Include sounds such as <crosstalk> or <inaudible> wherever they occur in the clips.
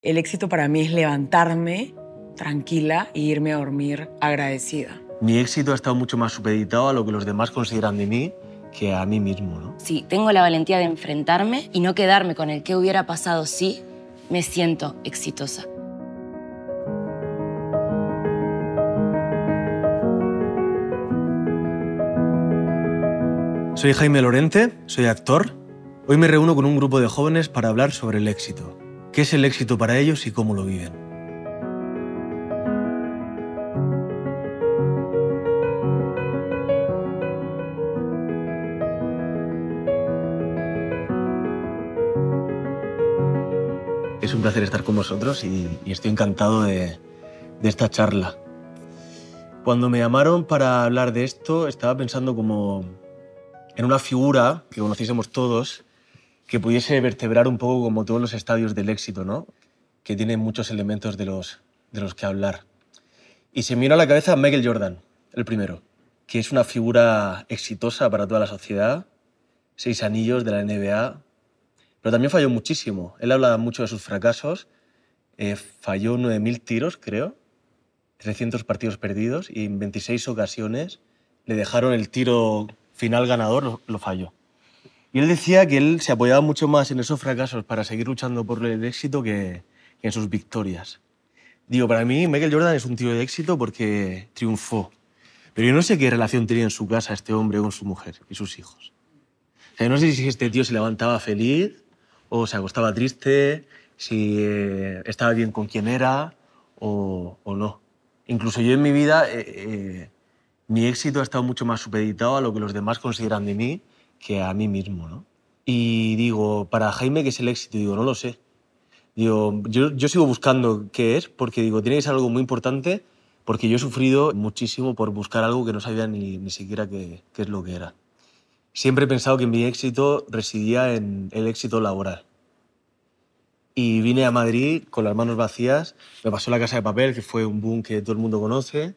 El éxito para mí es levantarme tranquila e irme a dormir agradecida. Mi éxito ha estado mucho más supeditado a lo que los demás consideran de mí que a mí mismo, Si tengo la valentía de enfrentarme y no quedarme con el que hubiera pasado si me siento exitosa. Soy Jaime Lorente, soy actor. Hoy me reúno con un grupo de jóvenes para hablar sobre el éxito. ¿Qué es el éxito para ellos y cómo lo viven? Es un placer estar con vosotros y, estoy encantado de, de esta charla. Cuando me llamaron para hablar de esto, estaba pensando como en una figura que conociésemos todos, que pudiese vertebrar un poco como todos los estadios del éxito, ¿no? que tiene muchos elementos de los, de los que hablar. Y se me a la cabeza Michael Jordan, el primero, que es una figura exitosa para toda la sociedad, seis anillos de la NBA, pero también falló muchísimo. Él habla mucho de sus fracasos, eh, falló 9.000 tiros, creo, 300 partidos perdidos y en 26 ocasiones le dejaron el tiro final ganador, lo falló él decía que él se apoyaba mucho más en esos fracasos para seguir luchando por el éxito que, en sus victorias. Digo, para mí Michael Jordan es un tío de éxito porque triunfó. Pero yo no sé qué relación tenía en su casa este hombre con su mujer y sus hijos. yo no sé si este tío se levantaba feliz o se acostaba triste, si eh, estaba bien con quien era o, no. Incluso yo en mi vida, eh, eh, mi éxito ha estado mucho más supeditado a lo que los demás consideran de mí que a mí mismo, ¿no? Y digo, para Jaime, ¿qué es el éxito? Digo, no lo sé. Digo, yo, sigo buscando qué es, porque digo, tiene algo muy importante, porque yo he sufrido muchísimo por buscar algo que no sabía ni, ni siquiera qué, qué es lo que era. Siempre he pensado que mi éxito residía en el éxito laboral y vine a Madrid con las manos vacías. Me pasó la casa de papel, que fue un boom que todo el mundo conoce,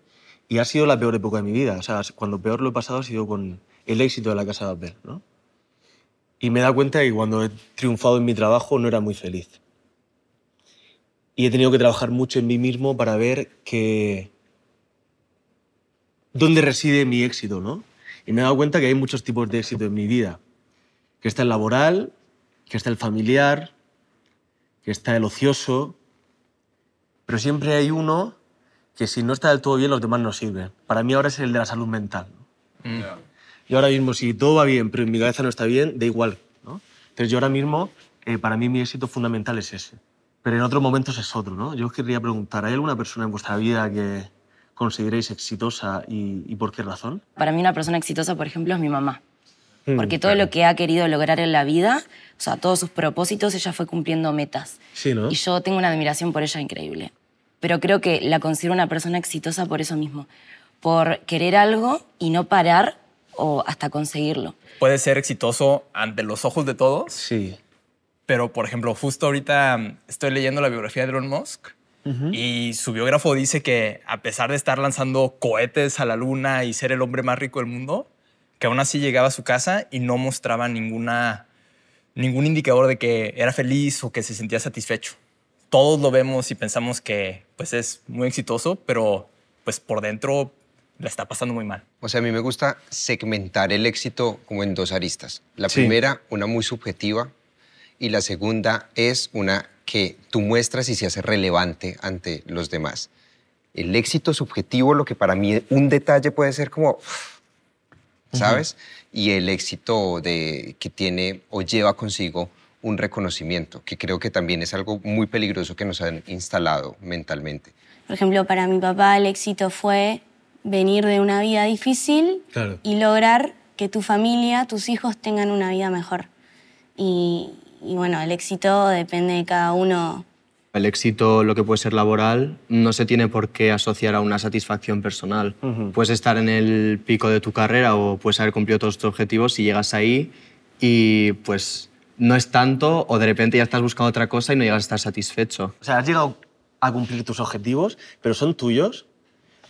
y ha sido la peor época de mi vida. O sea, cuando peor lo he pasado ha sido con, el éxito de la casa de papel, ¿no? Y me da cuenta que cuando he triunfado en mi trabajo no era muy feliz. Y he tenido que trabajar mucho en mí mismo para ver que... dónde reside mi éxito, ¿no? Y me he dado cuenta que hay muchos tipos de éxito en mi vida. Que está el laboral, que está el familiar, que está el ocioso, pero siempre hay uno que si no está del todo bien los demás no sirven. Para mí ahora es el de la salud mental. Mm yo ahora mismo, si todo va bien, pero en mi cabeza no está bien, da igual. ¿no? Entonces yo ahora mismo, eh, para mí mi éxito fundamental es ese. Pero en otros momentos es otro. ¿no? Yo os querría preguntar, ¿hay alguna persona en vuestra vida que consideréis exitosa y, por qué razón? Para mí una persona exitosa, por ejemplo, es mi mamá. Mm, Porque todo lo que ha querido lograr en la vida, o sea, todos sus propósitos, ella fue cumpliendo metas. Sí, ¿no? Y yo tengo una admiración por ella increíble. Pero creo que la considero una persona exitosa por eso mismo. Por querer algo y no parar o hasta conseguirlo. Puede ser exitoso ante los ojos de todos. Sí. Pero, por ejemplo, justo ahorita mm, estoy leyendo la biografía de Elon Musk y su biógrafo dice que a pesar de estar lanzando cohetes a la luna y ser el hombre más rico del mundo, que aún así llegaba a su casa y no mostraba ninguna, ningún indicador de que era feliz o que se sentía satisfecho. Todos lo vemos y pensamos que pues es muy exitoso, pero pues por dentro la está pasando muy mal. O sea, a mí me gusta segmentar el éxito como en dos aristas. La primera, una muy subjetiva, y la segunda es una que tú muestras y se hace relevante ante los demás. El éxito subjetivo, lo que para mí un detalle puede ser como, ¿sabes? Y el éxito de, que tiene o lleva consigo un reconocimiento, que creo que también es algo muy peligroso que nos han instalado mentalmente. Por ejemplo, para mi papá el éxito fue venir de una vida difícil y lograr que tu familia, tus hijos tengan una vida mejor. Y, bueno, el éxito depende de cada uno. El éxito, lo que puede ser laboral, no se tiene por qué asociar a una satisfacción personal. Puedes estar en el pico de tu carrera o puedes haber cumplido todos tus objetivos y llegas ahí y pues no es tanto o de repente ya estás buscando otra cosa y no llegas a estar satisfecho. O sea, has llegado a cumplir tus objetivos, pero son tuyos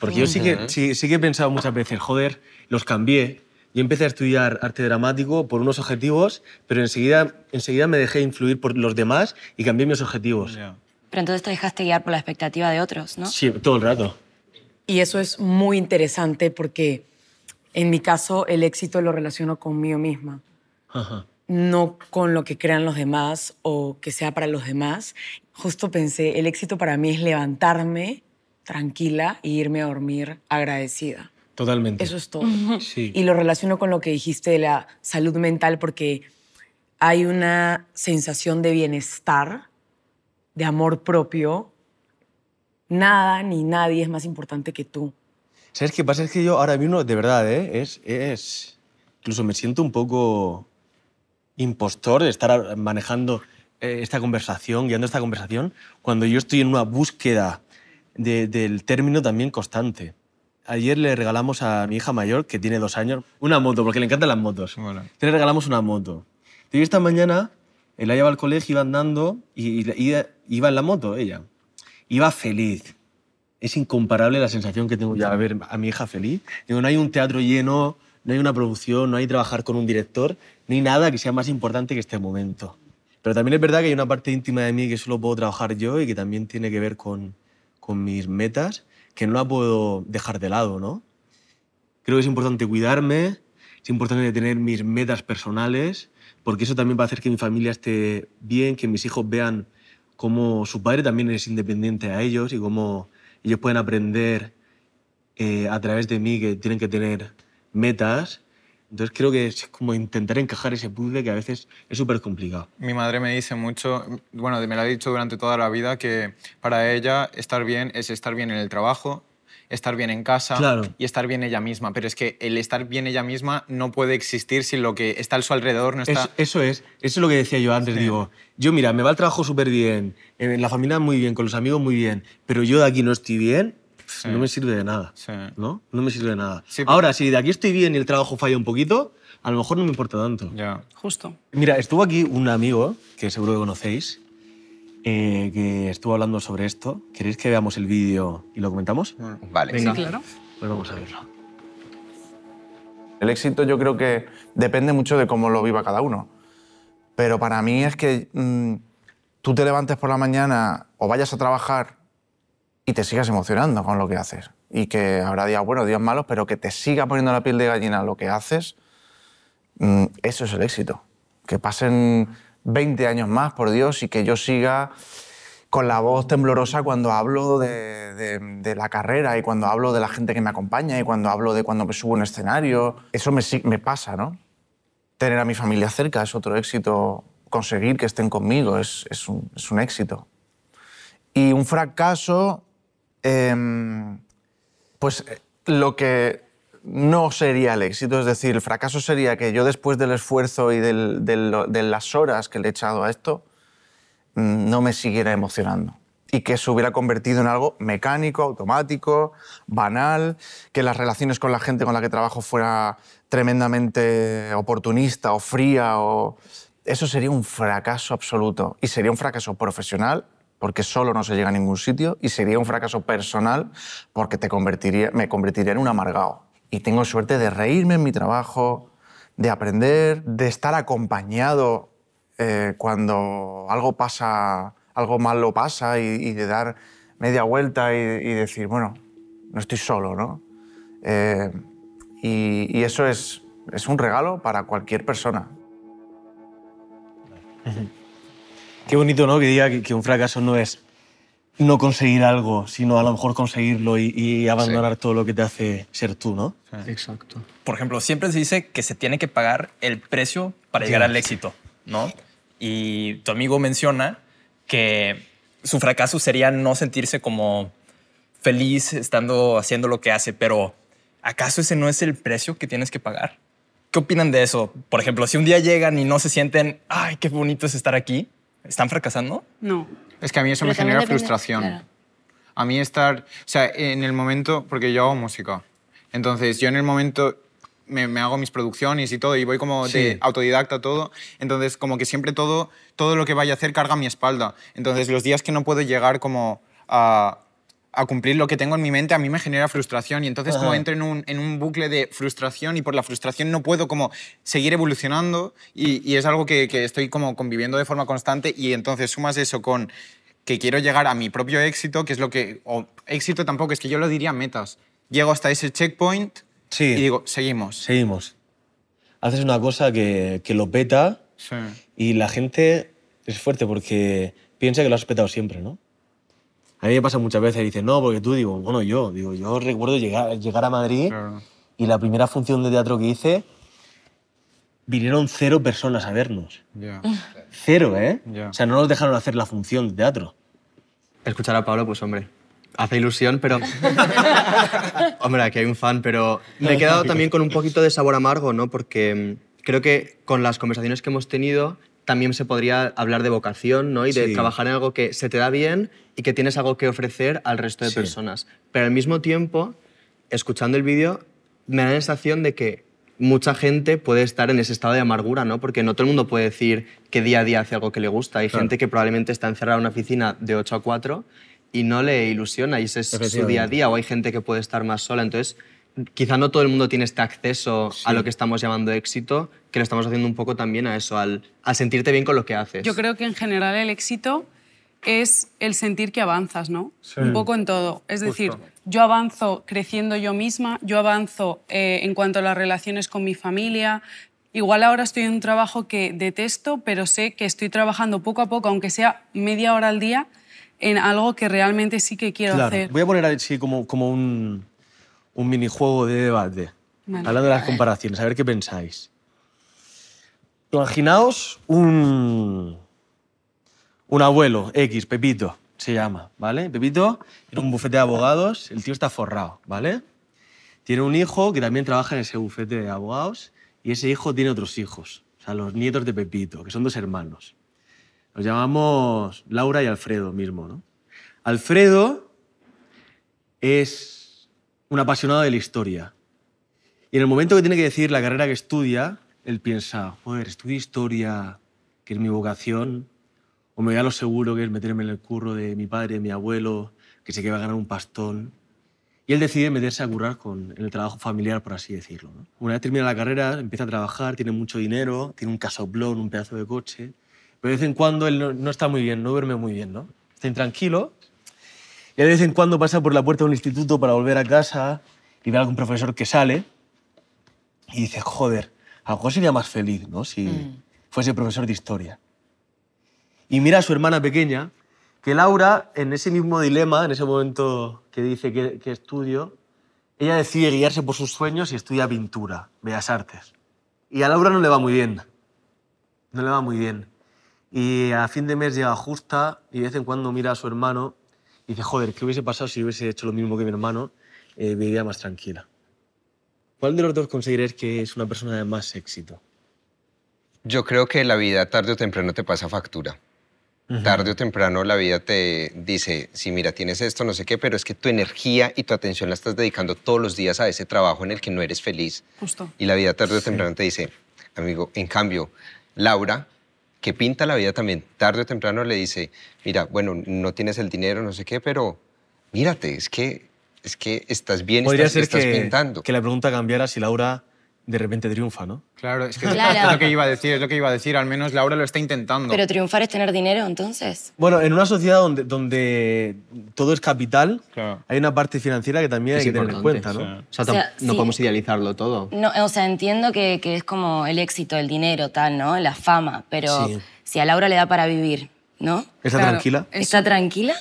porque yo sí que, sí, que he pensado muchas veces, joder, los cambié. Yo empecé a estudiar arte dramático por unos objetivos, pero enseguida, enseguida me dejé influir por los demás y cambié mis objetivos. Pero entonces te dejaste guiar por la expectativa de otros, ¿no? Sí, todo el rato. Y eso es muy interesante porque en mi caso el éxito lo relaciono conmigo misma. Ajá. No con lo que crean los demás o que sea para los demás. Justo pensé, el éxito para mí es levantarme tranquila y irme a dormir agradecida. Totalmente. Eso es todo. Y lo relaciono con lo que dijiste de la salud mental porque hay una sensación de bienestar, de amor propio. Nada ni nadie es más importante que tú. ¿Sabes qué pasa? Es que yo ahora mismo, de verdad, ¿eh? es, es... Incluso me siento un poco impostor de estar manejando eh, esta conversación, guiando esta conversación, cuando yo estoy en una búsqueda del término también constante. Ayer le regalamos a mi hija mayor, que tiene dos años, una moto, porque le encantan las motos. Le regalamos una moto. Y esta mañana él eh, la llevaba al colegio, iba andando y, iba en la moto ella. Iba feliz. Es incomparable la sensación que tengo ya de ver a mi hija feliz. no hay un teatro lleno, no hay una producción, no hay trabajar con un director, ni nada que sea más importante que este momento. Pero también es verdad que hay una parte íntima de mí que solo puedo trabajar yo y que también tiene que ver con, con mis metas que no la puedo dejar de lado, ¿no? Creo que es importante cuidarme, es importante tener mis metas personales, porque eso también va a hacer que mi familia esté bien, que mis hijos vean cómo su padre también es independiente a ellos y cómo ellos pueden aprender eh, a través de mí que tienen que tener metas entonces creo que es como intentar encajar ese puzzle que a veces es súper complicado. Mi madre me dice mucho, bueno, me lo ha dicho durante toda la vida, que para ella estar bien es estar bien en el trabajo, estar bien en casa y estar bien ella misma. Pero es que el estar bien ella misma no puede existir si lo que está a su alrededor no está... eso es, eso es lo que decía yo antes, digo, yo mira, me va el trabajo súper bien, en eh, la familia muy bien, con los amigos muy bien, pero yo de aquí no estoy bien, no me sirve de nada. ¿No? No me sirve de nada. Ahora, si de aquí estoy bien y el trabajo falla un poquito, a lo mejor no me importa tanto. Ya. Justo. Mira, estuvo aquí un amigo que seguro que conocéis, eh, que estuvo hablando sobre esto. ¿Queréis que veamos el vídeo y lo comentamos? Mm, vale. Venga. claro. Pues vamos a verlo. El éxito yo creo que depende mucho de cómo lo viva cada uno. Pero para mí es que mm, tú te levantes por la mañana o vayas a trabajar y te sigas emocionando con lo que haces. Y que habrá días buenos, días malos, pero que te siga poniendo la piel de gallina lo que haces, mm, eso es el éxito. Que pasen 20 años más, por Dios, y que yo siga con la voz temblorosa cuando hablo de, la carrera y cuando hablo de la gente que me acompaña y cuando hablo de cuando me subo a un escenario. Eso me, me pasa, ¿no? Tener a mi familia cerca es otro éxito. Conseguir que estén conmigo es, un, es un éxito. Y un fracaso Em, pues eh, lo que no sería el éxito, es decir, el fracaso sería que yo después del esfuerzo y de las horas que le he echado a esto, mm, no me siguiera emocionando y que se hubiera convertido en algo mecánico, automático, banal, que las relaciones con la gente con la que trabajo fuera tremendamente oportunista o fría o eso sería un fracaso absoluto y sería un fracaso profesional porque solo no se llega a ningún sitio y sería un fracaso personal porque te convertiría, me convertiría en un amargado. Y tengo suerte de reírme en mi trabajo, de aprender, de estar acompañado eh, cuando algo pasa, algo malo pasa y, de dar media vuelta y, decir, bueno, no estoy solo, ¿no? Eh, y, y, eso es, es un regalo para cualquier persona. Qué bonito, ¿no? Que diga que, un fracaso no es no conseguir algo, sino a lo mejor conseguirlo y, abandonar todo lo que te hace ser tú, ¿no? Exacto. Por ejemplo, siempre se dice que se tiene que pagar el precio para llegar al éxito, ¿no? Y tu amigo menciona que su fracaso sería no sentirse como feliz estando haciendo lo que hace, pero ¿acaso ese no es el precio que tienes que pagar? ¿Qué opinan de eso? Por ejemplo, si un día llegan y no se sienten, ay, qué bonito es estar aquí, ¿Están fracasando? No. Es que a mí eso me genera frustración. A mí estar, o sea, en el momento, porque yo hago música, entonces yo en el momento me, hago mis producciones y todo, y voy como de autodidacta todo, entonces como que siempre todo, todo lo que vaya a hacer carga mi espalda. Entonces los días que no puedo llegar como a a cumplir lo que tengo en mi mente, a mí me genera frustración y entonces como entro en un, bucle de frustración y por la frustración no puedo como seguir evolucionando y, es algo que, estoy como conviviendo de forma constante y entonces sumas eso con que quiero llegar a mi propio éxito, que es lo que, o éxito tampoco, es que yo lo diría metas. Llego hasta ese checkpoint sí. y digo, seguimos. Seguimos. Haces una cosa que, que lo peta sí. y la gente es fuerte porque piensa que lo has petado siempre, ¿no? A mí me pasa muchas veces, dice no, porque tú, digo, bueno, yo, digo, yo recuerdo llegar, llegar a Madrid y la primera función de teatro que hice, vinieron cero personas a vernos. Cero, ¿eh? O sea, no nos dejaron hacer la función de teatro. Escuchar a Pablo, pues hombre, hace ilusión, pero... <laughs> hombre, aquí hay un fan, pero me he quedado también con un poquito de sabor amargo, ¿no? Porque mm, creo que con las conversaciones que hemos tenido también se podría hablar de vocación ¿no? y de trabajar en algo que se te da bien y que tienes algo que ofrecer al resto de personas. Pero al mismo tiempo, escuchando el vídeo, me da la sensación de que mucha gente puede estar en ese estado de amargura, ¿no? Porque no todo el mundo puede decir que día a día hace algo que le gusta. Hay gente que probablemente está encerrada en una oficina de 8 a 4 y no le ilusiona y ese es su día a día. O hay gente que puede estar más sola. Entonces, quizá no todo el mundo tiene este acceso a lo que estamos llamando éxito, que lo estamos haciendo un poco también a eso, al, a sentirte bien con lo que haces. Yo creo que en general el éxito es el sentir que avanzas, ¿no? Un poco en todo. Es decir, yo avanzo creciendo yo misma, yo avanzo eh, en cuanto a las relaciones con mi familia. Igual ahora estoy en un trabajo que detesto, pero sé que estoy trabajando poco a poco, aunque sea media hora al día, en algo que realmente sí que quiero hacer. Voy a poner así como, como un, un minijuego de debate. Hablando de las ¿eh? comparaciones, a ver qué pensáis. Imaginaos un, un abuelo, X, Pepito, se llama, ¿vale? Pepito tiene un bufete de abogados, el tío está forrado, ¿vale? Tiene un hijo que también trabaja en ese bufete de abogados y ese hijo tiene otros hijos, o sea, los nietos de Pepito, que son dos hermanos. Los llamamos Laura y Alfredo mismo, ¿no? Alfredo es un apasionado de la historia. Y en el momento que tiene que decir la carrera que estudia, él piensa, joder, estudio historia, que es mi vocación, o me voy lo seguro, que es meterme en el curro de mi padre, mi abuelo, que sé que va a ganar un pastón. Y él decide meterse a currar con, el trabajo familiar, por así decirlo. Una vez termina la carrera, empieza a trabajar, tiene mucho dinero, tiene un casoplón, un pedazo de coche, pero de vez en cuando él no, está muy bien, no duerme muy bien, ¿no? Está intranquilo y de vez en cuando pasa por la puerta de un instituto para volver a casa y ve a algún profesor que sale y dice, joder, a lo mejor sería más feliz, ¿no? Si mm. fuese profesor de historia. Y mira a su hermana pequeña, que Laura, en ese mismo dilema, en ese momento que dice que, que estudio, ella decide guiarse por sus sueños y estudia pintura, bellas artes. Y a Laura no le va muy bien. No le va muy bien. Y a fin de mes llega justa y de vez en cuando mira a su hermano Dice, joder, ¿qué hubiese pasado si hubiese hecho lo mismo que mi hermano? Eh, viviría más tranquila. ¿Cuál de los dos conseguirás que es una persona de más éxito? Yo creo que la vida tarde o temprano te pasa factura. Tarde o temprano la vida te dice, si mira, tienes esto, no sé qué, pero es que tu energía y tu atención la estás dedicando todos los días a ese trabajo en el que no eres feliz. Justo. Y la vida tarde o temprano te dice, amigo, en cambio, Laura que pinta la vida también, tarde o temprano le dice, mira, bueno, no tienes el dinero, no sé qué, pero mírate, es que, es que estás bien, estás, ser pintando. que la pregunta cambiara si Laura de repente triunfa, ¿no? Claro, es que es lo que iba a decir, es lo que iba a decir. Al menos Laura lo está intentando. Pero triunfar es tener dinero, entonces. Bueno, en una sociedad donde, donde todo es capital, hay una parte financiera que también hay que tener en cuenta, ¿no? O sea, no podemos idealizarlo todo. No, o sea, entiendo que, es como el éxito, el dinero, tal, ¿no? La fama, pero si a Laura le da para vivir, ¿no? Está tranquila. Está tranquila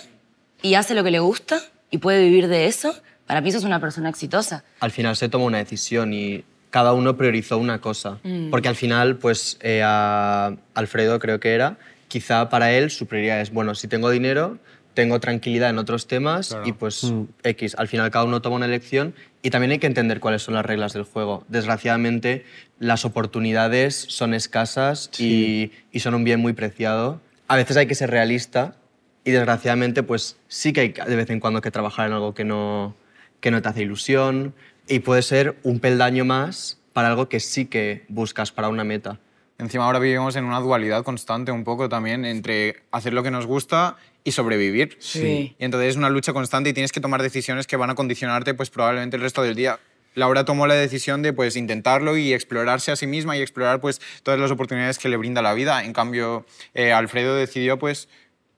y hace lo que le gusta y puede vivir de eso. Para mí eso es una persona exitosa. Al final se toma una decisión y cada uno priorizó una cosa. Mm. Porque al final, pues eh, Alfredo creo que era, quizá para él su prioridad es, bueno, si tengo dinero, tengo tranquilidad en otros temas y pues mm. X. Al final cada uno toma una elección y también hay que entender cuáles son las reglas del juego. Desgraciadamente las oportunidades son escasas y, y, son un bien muy preciado. A veces hay que ser realista y desgraciadamente pues sí que hay de vez en cuando que trabajar en algo que no, que no te hace ilusión, y puede ser un peldaño más para algo que sí que buscas, para una meta. Encima ahora vivimos en una dualidad constante un poco también entre hacer lo que nos gusta y sobrevivir. Sí. Y entonces es una lucha constante y tienes que tomar decisiones que van a condicionarte pues probablemente el resto del día. Laura tomó la decisión de pues intentarlo y explorarse a sí misma y explorar pues todas las oportunidades que le brinda la vida. En cambio, eh, Alfredo decidió pues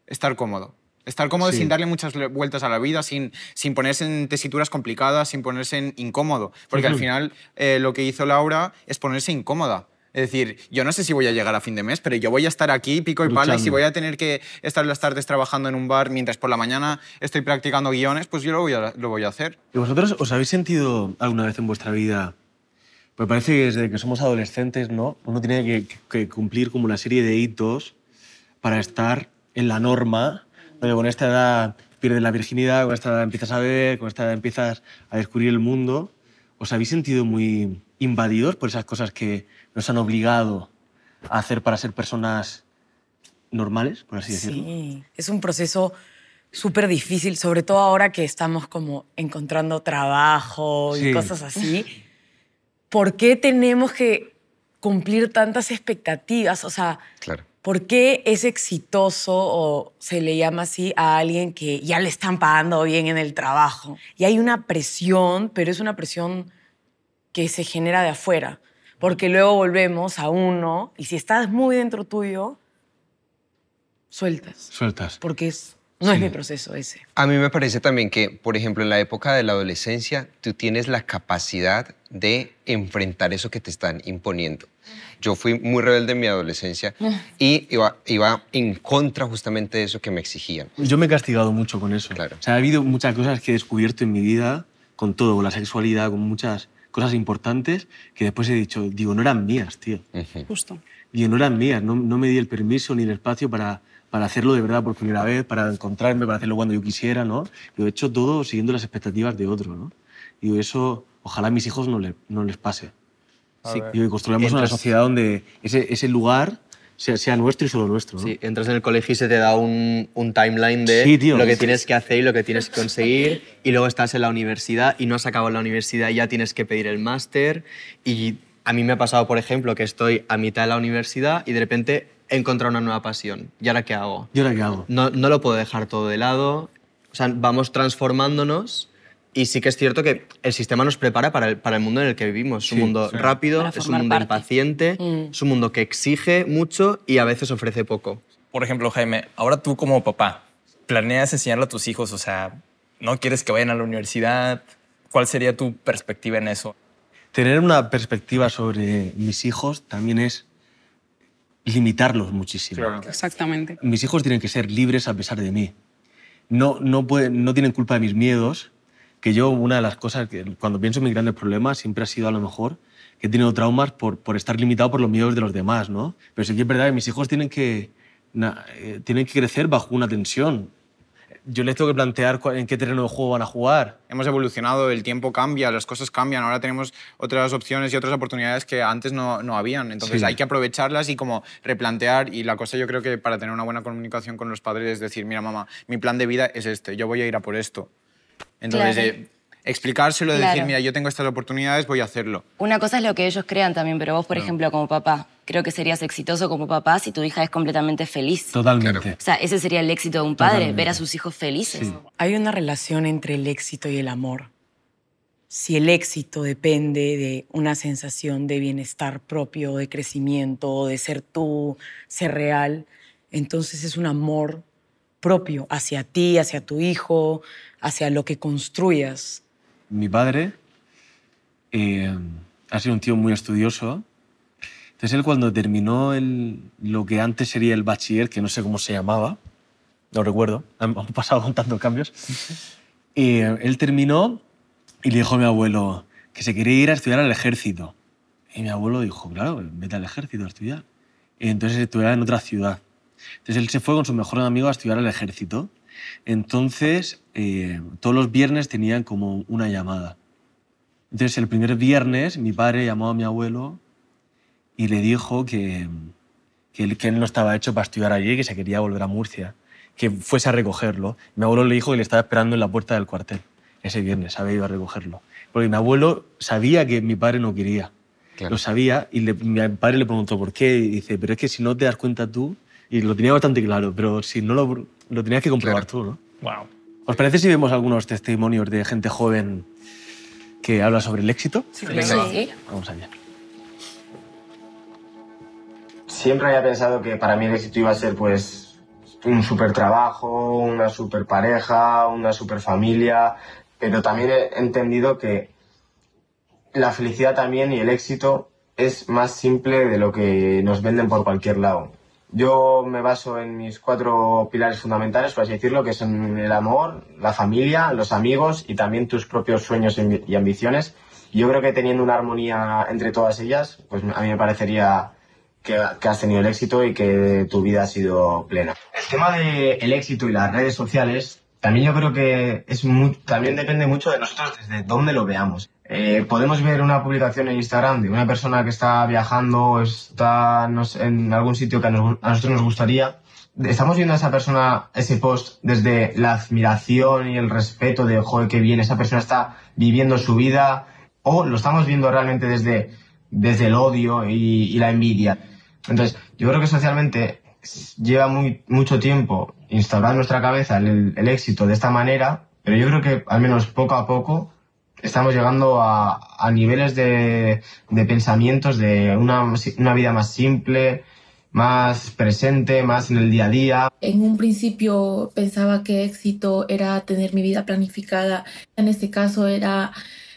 estar cómodo Estar cómodo sin darle muchas vueltas a la vida, sin, sin ponerse en tesituras complicadas, sin ponerse en incómodo. Porque al final eh, lo que hizo Laura es ponerse incómoda. Es decir, yo no sé si voy a llegar a fin de mes, pero yo voy a estar aquí pico y pala si voy a tener que estar las tardes trabajando en un bar mientras por la mañana estoy practicando guiones, pues yo lo voy a, lo voy a hacer. ¿Y vosotros os habéis sentido alguna vez en vuestra vida? Pues parece que desde que somos adolescentes, ¿no? Uno tiene que, que cumplir como una serie de hitos para estar en la norma con esta edad pierdes la virginidad, con esta edad empiezas a ver, con esta edad empiezas a descubrir el mundo. ¿Os habéis sentido muy invadidos por esas cosas que nos han obligado a hacer para ser personas normales, por así decirlo? Sí, es un proceso súper difícil, sobre todo ahora que estamos como encontrando trabajo y cosas así. ¿Por qué tenemos que cumplir tantas expectativas? O sea, claro. ¿Por qué es exitoso o se le llama así a alguien que ya le están pagando bien en el trabajo? Y hay una presión, pero es una presión que se genera de afuera, porque luego volvemos a uno y si estás muy dentro tuyo, sueltas. Sueltas. Porque es no es mi proceso ese. A mí me parece también que, por ejemplo, en la época de la adolescencia, tú tienes la capacidad de enfrentar eso que te están imponiendo. Yo fui muy rebelde en mi adolescencia y iba, en contra justamente de eso que me exigían. Yo me he castigado mucho con eso. Claro. O sea, ha habido muchas cosas que he descubierto en mi vida, con todo, con la sexualidad, con muchas cosas importantes, que después he dicho, digo, no eran mías, tío. Justo. Digo, no eran mías, no me di el permiso ni el espacio para para hacerlo de verdad por primera vez, para encontrarme, para hacerlo cuando yo quisiera, ¿no? Lo he hecho todo siguiendo las expectativas de otro, ¿no? Y eso ojalá a mis hijos no, no les pase. Sí. construyamos una sociedad donde ese, lugar sea, nuestro y solo nuestro. ¿no? Sí, entras en el colegio y se te da un, timeline de lo que tienes que hacer y lo que tienes que conseguir, y luego estás en la universidad y no has acabado la universidad y ya tienes que pedir el máster. Y a mí me ha pasado, por ejemplo, que estoy a mitad de la universidad y de repente he encontrado una nueva pasión. ¿Y ahora qué hago? ¿Y ahora qué hago? No, no lo puedo dejar todo de lado. O sea, vamos transformándonos y sí que es cierto que el sistema nos prepara para el, para el mundo en el que vivimos. Es un mundo rápido, es un mundo impaciente, mm. es un mundo que exige mucho y a veces ofrece poco. Por ejemplo, Jaime, ahora tú como papá, ¿planeas enseñarle a tus hijos? O sea, ¿no quieres que vayan a la universidad? ¿Cuál sería tu perspectiva en eso? Tener una perspectiva sobre mis hijos también es limitarlos muchísimo. Exactamente. Mis hijos tienen que ser libres a pesar de mí. No, tienen culpa de mis miedos, que yo una de las cosas, que cuando pienso en mis grandes problemas, siempre ha sido a lo mejor que he tenido traumas por, por estar limitado por los miedos de los demás, ¿no? Pero sí que es verdad que mis hijos tienen que, eh, tienen que crecer bajo una tensión yo les tengo que plantear en qué terreno de juego van a jugar. Hemos evolucionado, el tiempo cambia, las cosas cambian, ahora tenemos otras opciones y otras oportunidades que antes no, no habían. Entonces hay que aprovecharlas y como replantear. Y la cosa yo creo que para tener una buena comunicación con los padres es decir, mira mamá, mi plan de vida es este, yo voy a ir a por esto. Entonces... Eh, explicárselo, de decir, mira, yo tengo estas oportunidades, voy a hacerlo. Una cosa es lo que ellos crean también, pero vos, por ejemplo, como papá, creo que serías exitoso como papá si tu hija es completamente feliz. Totalmente. O sea, ese sería el éxito de un padre, ver a sus hijos felices. Hay una relación entre el éxito y el amor. Si el éxito depende de una sensación de bienestar propio, de crecimiento, de ser tú, ser real, entonces es un amor propio hacia ti, hacia tu hijo, hacia lo que construyas. Mi padre eh, ha sido un tío muy estudioso, entonces él cuando terminó el, lo que antes sería el bachiller, que no sé cómo se llamaba, no recuerdo, han, pasado con tantos cambios, y <laughs> eh, él terminó y le dijo a mi abuelo que se quería ir a estudiar al ejército. Y mi abuelo dijo, claro, vete al ejército a estudiar. Y entonces estudiaba en otra ciudad. Entonces él se fue con su mejor amigo a estudiar al ejército. Entonces eh, todos los viernes tenían como una llamada. Entonces el primer viernes mi padre llamó a mi abuelo y le dijo que, que él, no estaba hecho para estudiar allí, que se quería volver a Murcia, que fuese a recogerlo. Mi abuelo le dijo que le estaba esperando en la puerta del cuartel ese viernes, había ido a recogerlo. Porque mi abuelo sabía que mi padre no quería. Lo sabía y mi padre le preguntó por qué y dice, pero es que si no te das cuenta tú, y lo tenía bastante claro, pero si no lo, lo tenías que comprobar tú, ¿no? Wow. ¿Os parece si vemos algunos testimonios de gente joven que habla sobre el éxito? Sí, sí. Vamos allá siempre había pensado que para mí el éxito iba a ser pues un super trabajo, una super pareja, una super familia, pero también he entendido que la felicidad también y el éxito es más simple de lo que nos venden por cualquier lado. Yo me baso en mis cuatro pilares fundamentales, por así decirlo, que son el amor, la familia, los amigos y también tus propios sueños y ambiciones. Yo creo que teniendo una armonía entre todas ellas, pues a mí me parecería que, has tenido el éxito y que tu vida ha sido plena. El tema del el éxito y las redes sociales también yo creo que es también depende mucho de nosotros desde dónde lo veamos. Eh, podemos ver una publicación en Instagram de una persona que está viajando o está en algún sitio que a, nosotros nos gustaría. Estamos viendo a esa persona, ese post, desde la admiración y el respeto de, joder, qué bien, esa persona está viviendo su vida, o lo estamos viendo realmente desde, desde el odio y, y la envidia. Entonces, yo creo que socialmente lleva muy, mucho tiempo instaurar en nuestra cabeza el, éxito de esta manera, pero yo creo que al menos poco a poco estamos llegando a, niveles de, pensamientos de una, una vida más simple, más presente, más en el día a día. En un principio pensaba que éxito era tener mi vida planificada. En este caso era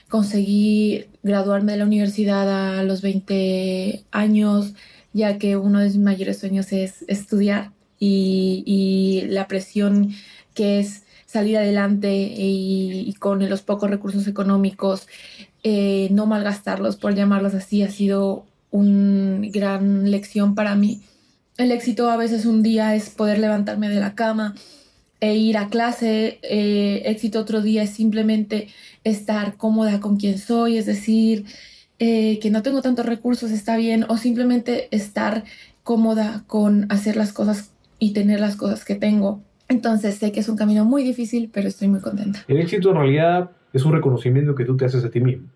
conseguir graduarme de la universidad a los 20 años, ya que uno de mis mayores sueños es estudiar y, la presión que es salir adelante y, con los pocos recursos económicos, eh, no malgastarlos, por llamarlos así, ha sido una gran lección para mí. El éxito a veces un día es poder levantarme de la cama, e ir a clase. Eh, éxito otro día es simplemente estar cómoda con quien soy, es decir, eh, que no tengo tantos recursos está bien o simplemente estar cómoda con hacer las cosas y tener las cosas que tengo. Entonces sé que es un camino muy difícil, pero estoy muy contenta. El éxito en realidad es un reconocimiento que tú te haces a ti mismo.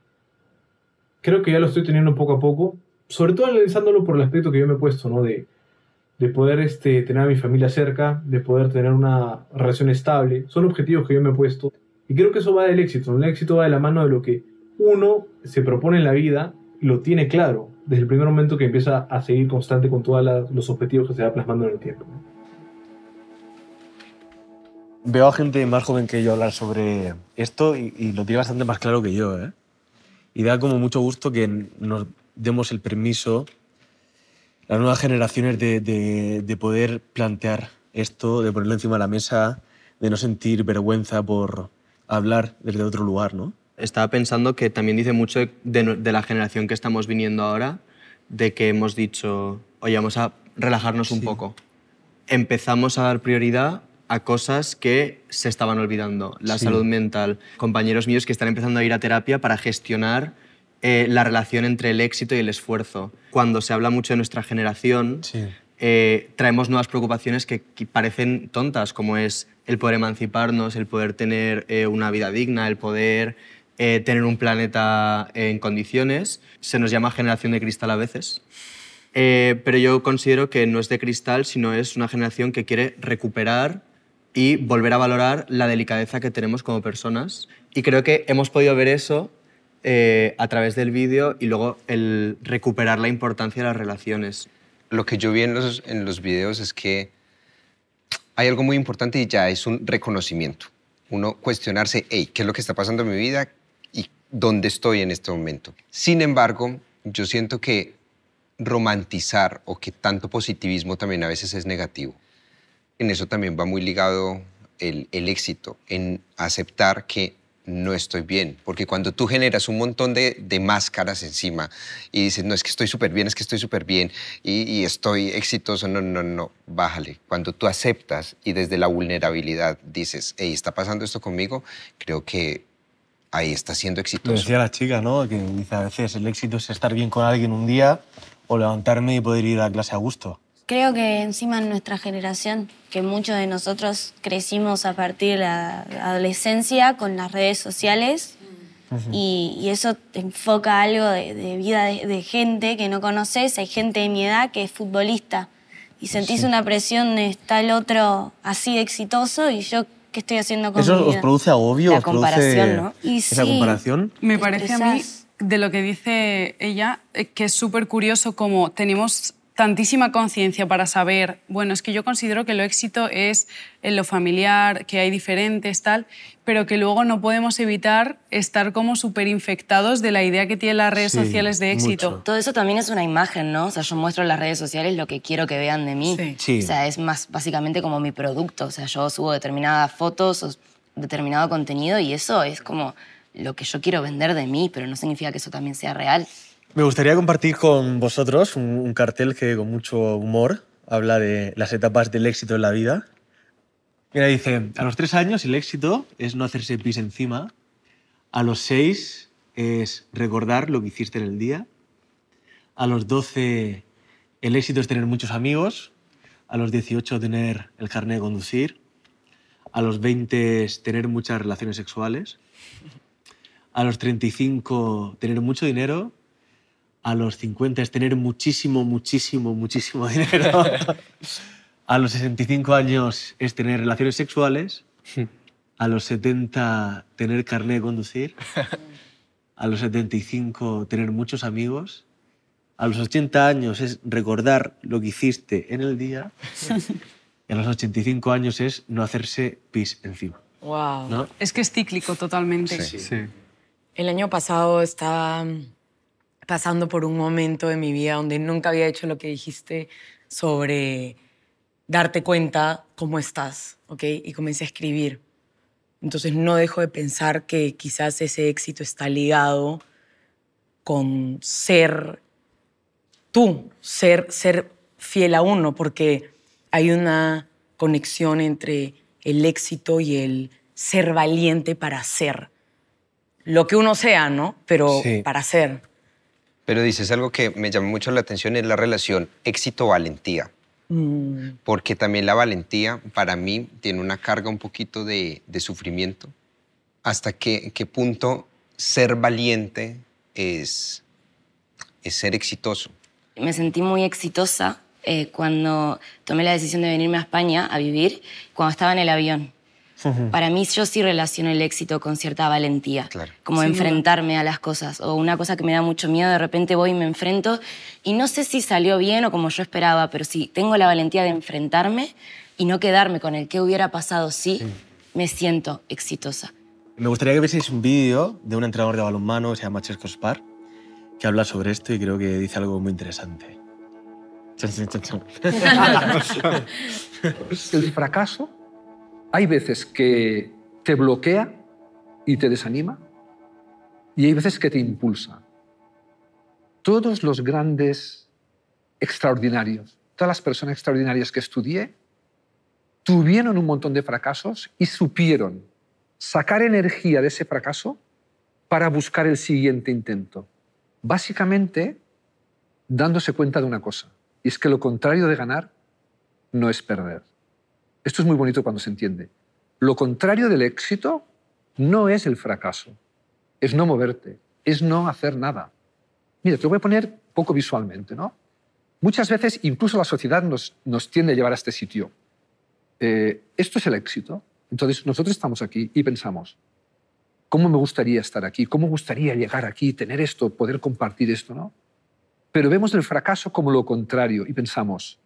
Creo que ya lo estoy teniendo poco a poco, sobre todo analizándolo por el aspecto que yo me he puesto, ¿no? De, de poder este, tener a mi familia cerca, de poder tener una relación estable. Son objetivos que yo me he puesto. Y creo que eso va del éxito. El éxito va de la mano de lo que uno se propone en la vida, lo tiene claro desde el primer momento que empieza a seguir constante con todos los objetivos que se va plasmando en el tiempo. Veo a gente más joven que yo hablar sobre esto y, lo tiene bastante más claro que yo. ¿eh? Y da como mucho gusto que nos demos el permiso, las nuevas generaciones, de, de poder plantear esto, de ponerlo encima de la mesa, de no sentir vergüenza por hablar desde otro lugar, ¿no? estaba pensando que también dice mucho de, la generación que estamos viniendo ahora, de que hemos dicho, oye, vamos a relajarnos un poco. Empezamos a dar prioridad a cosas que se estaban olvidando, la salud mental, compañeros míos que están empezando a ir a terapia para gestionar eh, la relación entre el éxito y el esfuerzo. Cuando se habla mucho de nuestra generación, eh, traemos nuevas preocupaciones que parecen tontas, como es el poder emanciparnos, el poder tener eh, una vida digna, el poder eh, tener un planeta en condiciones. Se nos llama generación de cristal a veces. Eh, pero yo considero que no es de cristal, sino es una generación que quiere recuperar y volver a valorar la delicadeza que tenemos como personas. Y creo que hemos podido ver eso eh, a través del vídeo y luego el recuperar la importancia de las relaciones. Lo que yo vi en los, en los videos es que hay algo muy importante y ya es un reconocimiento. Uno cuestionarse, hey, ¿qué es lo que está pasando en mi vida? donde estoy en este momento. Sin embargo, yo siento que romantizar o que tanto positivismo también a veces es negativo. En eso también va muy ligado el, éxito, en aceptar que no estoy bien. Porque cuando tú generas un montón de, máscaras encima y dices, no, es que estoy súper bien, es que estoy súper bien y, y, estoy exitoso, no, no, no, bájale. Cuando tú aceptas y desde la vulnerabilidad dices, hey, está pasando esto conmigo, creo que ahí está siendo exitoso. Lo decía la chica, ¿no? Que dice, a veces el éxito es estar bien con alguien un día o levantarme y poder ir a clase a gusto. Creo que encima en nuestra generación, que muchos de nosotros crecimos a partir de la adolescencia con las redes sociales y, eso te enfoca algo de, vida de, gente que no conoces. Hay gente de mi edad que es futbolista y sentís una presión de estar el otro así de exitoso y yo ¿Qué estoy haciendo con ¿Eso mi os produce agobio? La comparación, ¿no? ¿Esa comparación? Me parece a mí, de lo que dice ella, que es súper curioso cómo tenemos tantísima conciencia para saber, bueno, es que yo considero que lo éxito es en lo familiar, que hay diferentes, tal, pero que luego no podemos evitar estar como súper infectados de la idea que tienen las redes sociales de éxito. Todo eso también es una imagen, ¿no? O sea, yo muestro en las redes sociales lo que quiero que vean de mí. O sea, es más básicamente como mi producto. O sea, yo subo determinadas fotos o determinado contenido y eso es como lo que yo quiero vender de mí, pero no significa que eso también sea real. Me gustaría compartir con vosotros un, cartel que con mucho humor habla de las etapas del éxito en la vida. Mira, dice, a los tres años el éxito es no hacerse pis encima, a los seis es recordar lo que hiciste en el día, a los doce el éxito es tener muchos amigos, a los dieciocho tener el carnet de conducir, a los es tener muchas relaciones sexuales, a los treinta y cinco tener mucho dinero a los 50 es tener muchísimo, muchísimo, muchísimo <laughs> dinero. a los 65 años es tener relaciones sexuales. A los 70 tener carné de conducir. A los 75 tener muchos amigos. A los 80 años es recordar lo que hiciste en el día. Y a los 85 años es no hacerse pis encima. Wow. Es que es cíclico totalmente. Sí. El año pasado estaba pasando por un momento de mi vida donde nunca había hecho lo que dijiste sobre darte cuenta cómo estás, ¿ok? Y comencé a escribir. Entonces no dejo de pensar que quizás ese éxito está ligado con ser tú, ser, ser fiel a uno, porque hay una conexión entre el éxito y el ser valiente para ser. Lo que uno sea, ¿no? Pero para ser. Pero dices algo que me llamó mucho la atención, es la relación éxito-valentía. Mm. Porque también la valentía para mí tiene una carga un poquito de, sufrimiento. ¿Hasta qué, qué, punto ser valiente es, es ser exitoso? Me sentí muy exitosa eh, cuando tomé la decisión de venirme a España a vivir, cuando estaba en el avión. Para mí yo sí relaciono el éxito con cierta valentía, claro. como enfrentarme a las cosas o una cosa que me da mucho miedo, de repente voy y me enfrento y no sé si salió bien o como yo esperaba, pero si tengo la valentía de enfrentarme y no quedarme con el que hubiera pasado si sí, me siento exitosa. Me gustaría que vieseis un vídeo de un entrenador de balonmano se llama Chesco Spar que habla sobre esto y creo que dice algo muy interesante. <laughs> el fracaso hay veces que te bloquea y te desanima y hay veces que te impulsa. Todos los grandes extraordinarios, todas las personas extraordinarias que estudié, tuvieron un montón de fracasos y supieron sacar energía de ese fracaso para buscar el siguiente intento. Básicamente, dándose cuenta de una cosa, y es que lo contrario de ganar no es perder. Esto es muy bonito cuando se entiende. Lo contrario del éxito no es el fracaso, es no moverte, es no hacer nada. Mira, te lo voy a poner poco visualmente, ¿no? Muchas veces incluso la sociedad nos, tiende a llevar a este sitio. Eh, esto es el éxito. Entonces nosotros estamos aquí y pensamos, ¿cómo me gustaría estar aquí? ¿Cómo gustaría llegar aquí, tener esto, poder compartir esto? ¿no? Pero vemos el fracaso como lo contrario y pensamos,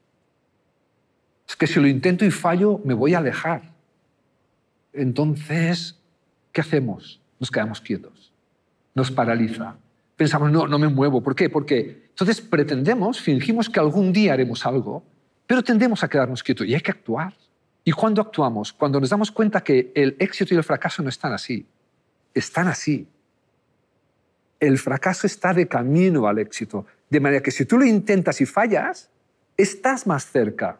es que si lo intento y fallo, me voy a alejar. Entonces, ¿qué hacemos? Nos quedamos quietos. Nos paraliza. Pensamos, no, no me muevo. ¿Por qué? Porque entonces pretendemos, fingimos que algún día haremos algo, pero tendemos a quedarnos quietos y hay que actuar. ¿Y cuándo actuamos? Cuando nos damos cuenta que el éxito y el fracaso no están así. Están así. El fracaso está de camino al éxito. De manera que si tú lo intentas y fallas, estás más cerca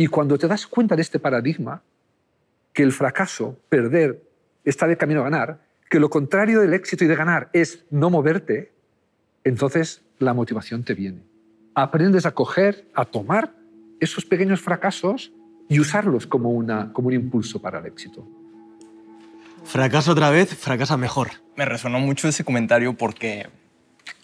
y cuando te das cuenta de este paradigma, que el fracaso, perder, está de camino a ganar, que lo contrario del éxito y de ganar es no moverte, entonces la motivación te viene. Aprendes a coger, a tomar esos pequeños fracasos y usarlos como, una, como un impulso para el éxito. Fracaso otra vez, fracasa mejor. Me resonó mucho ese comentario porque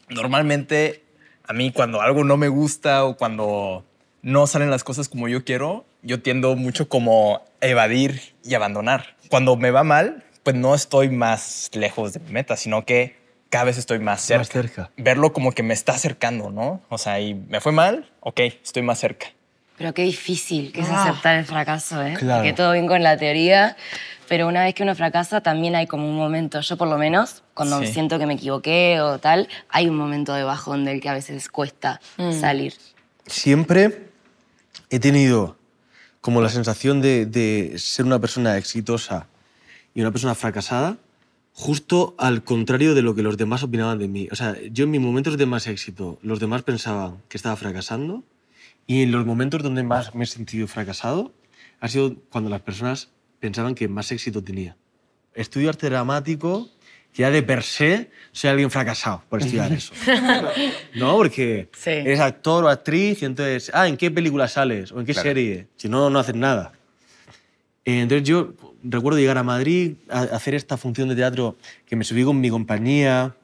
normalmente a mí cuando algo no me gusta o cuando no salen las cosas como yo quiero, yo tiendo mucho como evadir y abandonar. Cuando me va mal, pues no estoy más lejos de mi meta, sino que cada vez estoy más cerca. Verlo como que me está acercando, ¿no? O sea, y me fue mal, ok, estoy más cerca. Pero qué difícil que es ah. aceptar el fracaso, ¿eh? Que todo bien con la teoría, pero una vez que uno fracasa también hay como un momento, yo por lo menos, cuando siento que me equivoqué o tal, hay un momento de bajón del que a veces cuesta mm. salir. Siempre he tenido como la sensación de, ser una persona exitosa y una persona fracasada justo al contrario de lo que los demás opinaban de mí. O sea, yo en mis momentos de más éxito, los demás pensaban que estaba fracasando y en los momentos donde más me he sentido fracasado ha sido cuando las personas pensaban que más éxito tenía. Estudio arte dramático ya de per se soy alguien fracasado por estudiar <laughs> eso. ¿No? Porque es eres actor o actriz y entonces, ah, ¿en qué película sales? ¿O en qué serie? Si no, no haces nada. Eh, entonces yo recuerdo llegar a Madrid a hacer esta función de teatro que me subí con mi compañía,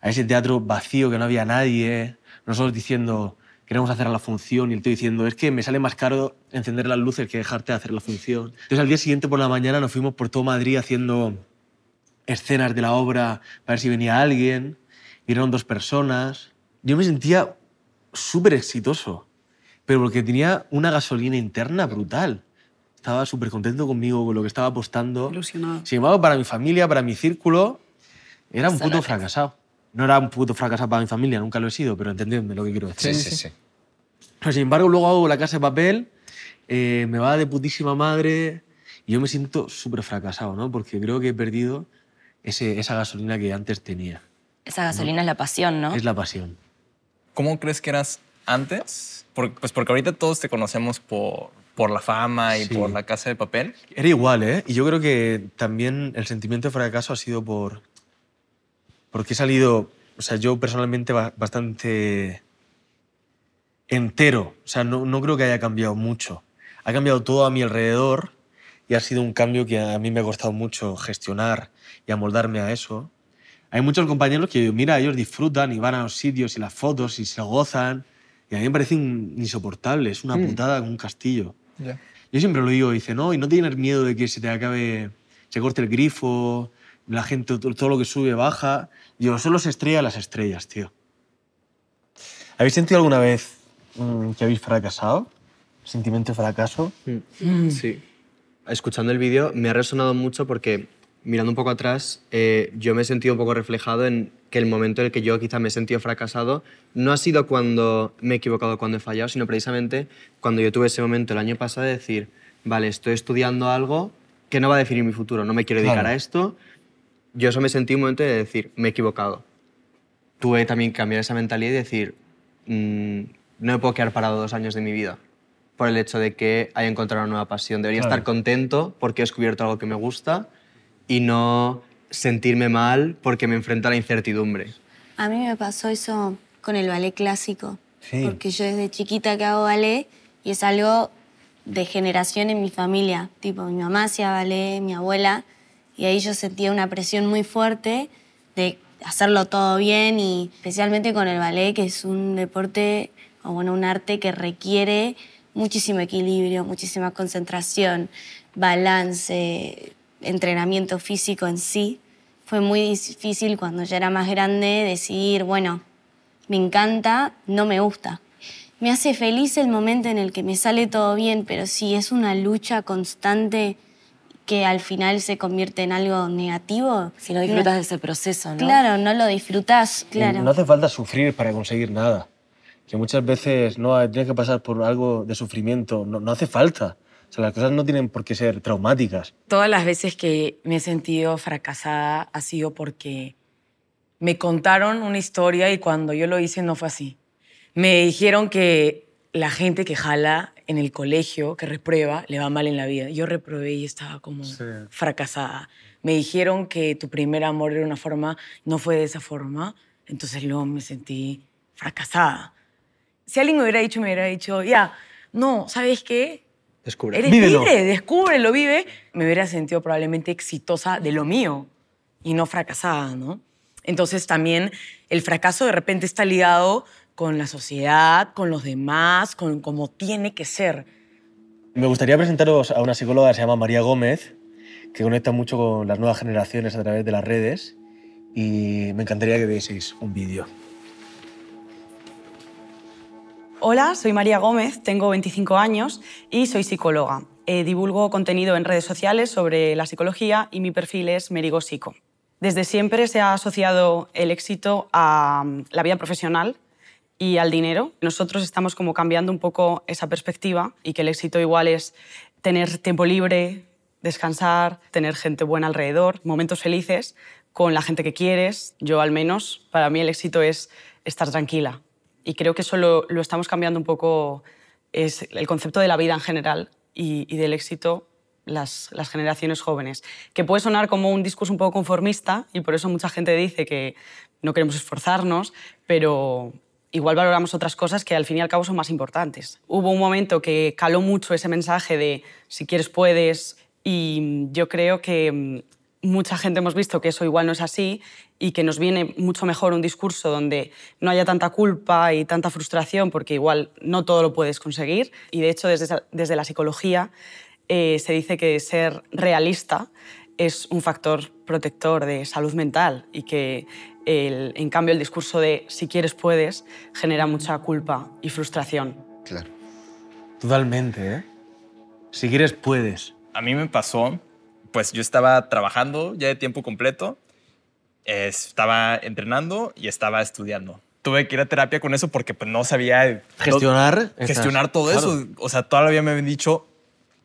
a ese teatro vacío que no había nadie, nosotros diciendo, queremos hacer la función y el tío diciendo, es que me sale más caro encender las luces que dejarte hacer la función. Entonces al día siguiente por la mañana nos fuimos por todo Madrid haciendo escenas de la obra para ver si venía alguien, Vieron dos personas. Yo me sentía súper exitoso, pero porque tenía una gasolina interna brutal. Estaba súper contento conmigo, con lo que estaba apostando. Ilusionado. Sin embargo, para mi familia, para mi círculo, era un puto fracasado. No era un puto fracasado para mi familia, nunca lo he sido, pero entendedme lo que quiero decir. Sí, sí, sí. sin embargo, luego hago la casa de papel, eh, me va de putísima madre, y yo me siento súper fracasado, ¿no? Porque creo que he perdido esa gasolina que antes tenía. Esa gasolina es la pasión, ¿no? Es la pasión. ¿Cómo crees que eras antes? pues porque ahorita todos te conocemos por, por la fama y por la casa de papel. Era igual, ¿eh? Y yo creo que también el sentimiento de fracaso ha sido por... Porque he salido, o sea, yo personalmente bastante entero. O sea, no, no creo que haya cambiado mucho. Ha cambiado todo a mi alrededor, y ha sido un cambio que a mí me ha costado mucho gestionar y amoldarme a eso. Hay muchos compañeros que, mira, ellos disfrutan y van a los sitios y las fotos y se gozan. Y a mí me parece insoportable, es una hmm. putada con un castillo. Yo siempre lo digo, dice, no, y no tienes miedo de que se te acabe, se corte el grifo, la gente, todo lo que sube, baja. Digo, solo se estrella las estrellas, tío. ¿Habéis sentido alguna vez mm, que habéis fracasado? ¿Sentimiento de fracaso? Mm. Sí escuchando el vídeo, me ha resonado mucho porque mirando un poco atrás, eh, yo me he sentido un poco reflejado en que el momento en el que yo quizá me he sentido fracasado no ha sido cuando me he equivocado, cuando he fallado, sino precisamente cuando yo tuve ese momento el año pasado de decir, vale, estoy estudiando algo que no va a definir mi futuro, no me quiero dedicar a esto. Yo eso me sentí un momento de decir, me he equivocado. Tuve también que cambiar esa mentalidad y decir, mm, no me puedo quedar parado dos años de mi vida por el hecho de que haya encontrado una nueva pasión. Debería estar contento porque he descubierto algo que me gusta y no sentirme mal porque me enfrento a la incertidumbre. A mí me pasó eso con el ballet clásico, porque yo desde chiquita que hago ballet y es algo de generación en mi familia. Tipo, mi mamá hacía ballet, mi abuela, y ahí yo sentía una presión muy fuerte de hacerlo todo bien y especialmente con el ballet, que es un deporte o bueno, un arte que requiere muchísimo equilibrio, muchísima concentración, balance, entrenamiento físico en sí. Fue muy difícil cuando ya era más grande decidir, bueno, me encanta, no me gusta. Me hace feliz el momento en el que me sale todo bien, pero si es una lucha constante que al final se convierte en algo negativo. Si no disfrutas de ese proceso, ¿no? Claro, no lo disfrutas, claro. No hace falta sufrir para conseguir nada que muchas veces no tienes que pasar por algo de sufrimiento, no, no hace falta. O sea, las cosas no tienen por qué ser traumáticas. Todas las veces que me he sentido fracasada ha sido porque me contaron una historia y cuando yo lo hice no fue así. Me dijeron que la gente que jala en el colegio, que reprueba, le va mal en la vida. Yo reprobé y estaba como fracasada. Me dijeron que tu primer amor era una forma, no fue de esa forma. Entonces luego me sentí fracasada si alguien me hubiera dicho, me hubiera dicho, ya, no, ¿sabes qué? Descubre. Eres libre, libre, descúbrelo, vive. Me hubiera sentido probablemente exitosa de lo mío y no fracasada, ¿no? Entonces también el fracaso de repente está ligado con la sociedad, con los demás, con cómo tiene que ser. Me gustaría presentaros a una psicóloga que se llama María Gómez, que conecta mucho con las nuevas generaciones a través de las redes y me encantaría que vieseis un vídeo. Hola, soy María Gómez, tengo 25 años y soy psicóloga. Eh, divulgo contenido en redes sociales sobre la psicología y mi perfil es Merigo Desde siempre se ha asociado el éxito a mm, la vida profesional y al dinero. Nosotros estamos como cambiando un poco esa perspectiva y que el éxito igual es tener tiempo libre, descansar, tener gente buena alrededor, momentos felices con la gente que quieres. Yo al menos, para mí el éxito es estar tranquila, y creo que eso lo, lo, estamos cambiando un poco, es el concepto de la vida en general y, y del éxito las, las, generaciones jóvenes, que puede sonar como un discurso un poco conformista y por eso mucha gente dice que no queremos esforzarnos, pero igual valoramos otras cosas que al fin y al cabo son más importantes. Hubo un momento que caló mucho ese mensaje de si quieres puedes y yo creo que mucha gente hemos visto que eso igual no es así y que nos viene mucho mejor un discurso donde no haya tanta culpa y tanta frustración porque igual no todo lo puedes conseguir. Y de hecho desde, la psicología eh, se dice que ser realista es un factor protector de salud mental y que en cambio el discurso de si quieres puedes genera mucha culpa y frustración. Claro. Totalmente, ¿eh? Si quieres puedes. A mí me pasó pues yo estaba trabajando ya de tiempo completo, estaba entrenando y estaba estudiando. Tuve que ir a terapia con eso porque pues, no sabía gestionar, gestionar todo eso. O sea, todavía me habían dicho,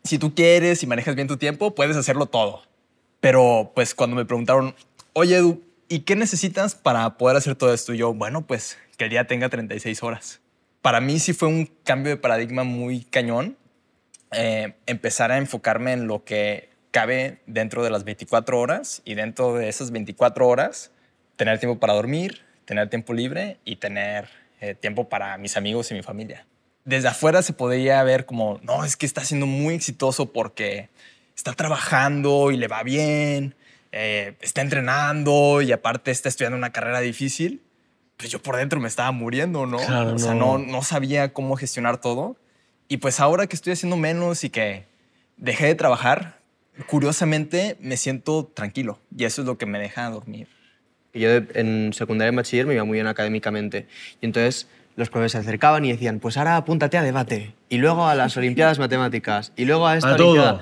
si tú quieres y manejas bien tu tiempo, puedes hacerlo todo. Pero pues cuando me preguntaron, oye Edu, ¿y qué necesitas para poder hacer todo esto? Y yo, bueno, pues que el día tenga 36 horas. Para mí sí fue un cambio de paradigma muy cañón. Eh, empezar a enfocarme en lo que cabe dentro de las 24 horas y dentro de esas 24 horas tener tiempo para dormir, tener tiempo libre y tener eh, tiempo para mis amigos y mi familia. Desde afuera se podía ver como, no, es que está siendo muy exitoso porque está trabajando y le va bien, eh, está entrenando y aparte está estudiando una carrera difícil. Pero pues yo por dentro me estaba muriendo, ¿no? o sea, no, no sabía cómo gestionar todo. Y pues ahora que estoy haciendo menos y que dejé de trabajar, curiosamente me siento tranquilo y eso es lo que me deja dormir. Yo en secundaria y bachiller me iba muy bien académicamente y entonces los profesores se acercaban y decían, pues ahora apúntate a debate y luego a las olimpiadas matemáticas y luego a esta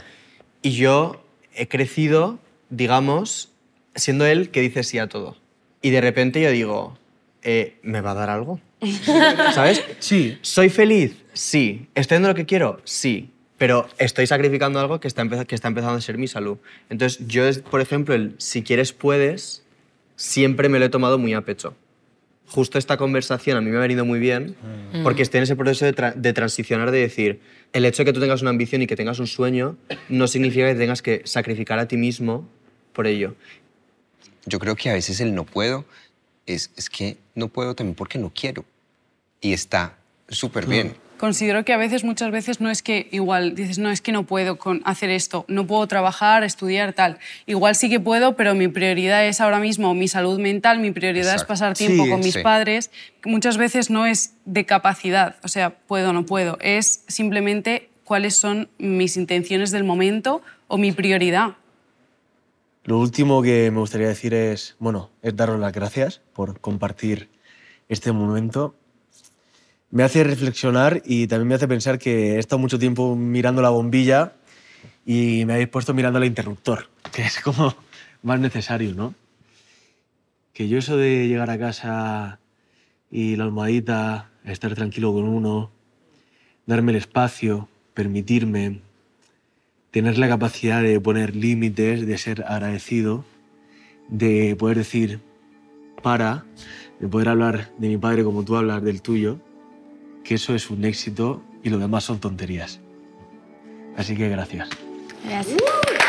<laughs> Y yo he crecido, digamos, siendo él que dice sí a todo. Y de repente yo digo, eh, ¿me va a dar algo? <laughs> ¿Sabes? Sí. ¿Soy feliz? Sí. ¿Estoy haciendo lo que quiero? Sí pero estoy sacrificando algo que está, empezando a ser mi salud. Entonces, yo, por ejemplo, el si quieres puedes, siempre me lo he tomado muy a pecho. Justo esta conversación a mí me ha venido muy bien mm. porque estoy en ese proceso de, de, transicionar, de decir, el hecho de que tú tengas una ambición y que tengas un sueño no significa que tengas que sacrificar a ti mismo por ello. Yo creo que a veces el no puedo es, que no puedo también porque no quiero. Y está súper mm. bien considero que a veces, muchas veces, no es que igual dices, no, es que no puedo hacer esto, no puedo trabajar, estudiar, tal. Igual sí que puedo, pero mi prioridad es ahora mismo mi salud mental, mi prioridad es pasar tiempo con mis padres. Muchas veces no es de capacidad, o sea, puedo o no puedo, es simplemente cuáles son mis intenciones del momento o mi prioridad. Lo último que me gustaría decir es, bueno, es daros las gracias por compartir este momento me hace reflexionar y también me hace pensar que he estado mucho tiempo mirando la bombilla y me habéis puesto mirando el interruptor, <laughs> que es como más necesario, ¿no? Que yo eso de llegar a casa y la almohadita, estar tranquilo con uno, darme el espacio, permitirme, tener la capacidad de poner límites, de ser agradecido, de poder decir para, de poder hablar de mi padre como tú hablas del tuyo, que eso es un éxito y lo demás son tonterías. Así que gracias. Gracias.